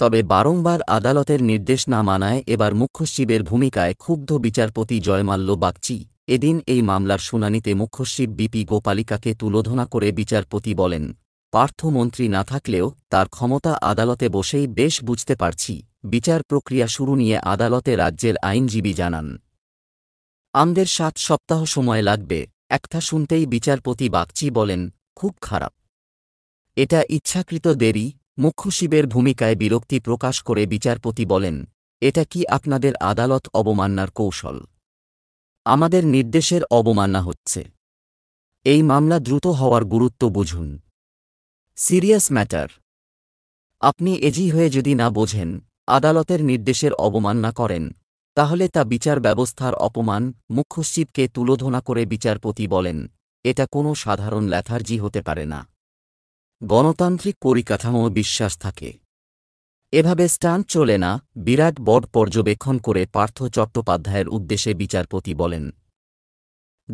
তবে বারংবার আদালতের নির্দেশ না মানায় এবার মুখ্য শিবের ভূমিকায় ক্ষুব্ধ বিচারপতি জয়মাল্য বাগচি এদিন এই মামলার শুনানিতে মুখ্যশিব বিপি গোপালিকাকে তুলোধনা করে বিচারপতি বলেন পার্থমন্ত্রী না থাকলেও তার ক্ষমতা আদালতে বসেই বেশ বুঝতে পারছি বিচার প্রক্রিয়া শুরু নিয়ে আদালতে রাজ্যের আইনজীবী জানান আমদের সাত সপ্তাহ সময় লাগবে একথা শুনতেই বিচারপতি বাগচি বলেন খুব খারাপ এটা ইচ্ছাকৃত দেরি মুখ্যশিবের ভূমিকায় বিরক্তি প্রকাশ করে বিচারপতি বলেন এটা কি আপনাদের আদালত অবমাননার কৌশল আমাদের নির্দেশের অবমাননা হচ্ছে এই মামলা দ্রুত হওয়ার গুরুত্ব বুঝুন সিরিয়াস ম্যাটার আপনি এজি হয়ে যদি না বোঝেন আদালতের নির্দেশের অবমাননা করেন তাহলে তা বিচার ব্যবস্থার অপমান মুখ্যশিবকে তুলোধনা করে বিচারপতি বলেন এটা কোনো সাধারণ ল্যাথার্জি হতে পারে না গণতান্ত্রিক পরিকাঠামো বিশ্বাস থাকে এভাবে স্টান চলে না বিরাট বড় পর্যবেক্ষণ করে পার্থ চট্টোপাধ্যায়ের উদ্দেশ্যে বিচারপতি বলেন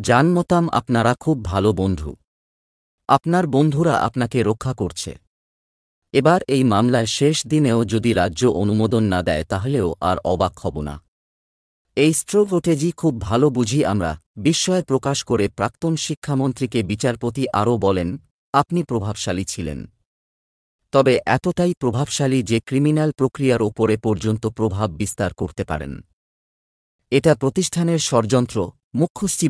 জানমতাম আপনারা খুব ভালো বন্ধু আপনার বন্ধুরা আপনাকে রক্ষা করছে এবার এই মামলায় শেষ দিনেও যদি রাজ্য অনুমোদন না দেয় তাহলেও আর অবাক হব না এই স্ট্রোভোটেজি খুব ভালো বুঝি আমরা বিস্ময় প্রকাশ করে প্রাক্তন শিক্ষামন্ত্রীকে বিচারপতি আরও বলেন আপনি প্রভাবশালী ছিলেন তবে এতটাই প্রভাবশালী যে ক্রিমিনাল প্রক্রিয়ার ওপরে পর্যন্ত প্রভাব বিস্তার করতে পারেন এটা প্রতিষ্ঠানের ষড়যন্ত্র মুখ্যসচিবে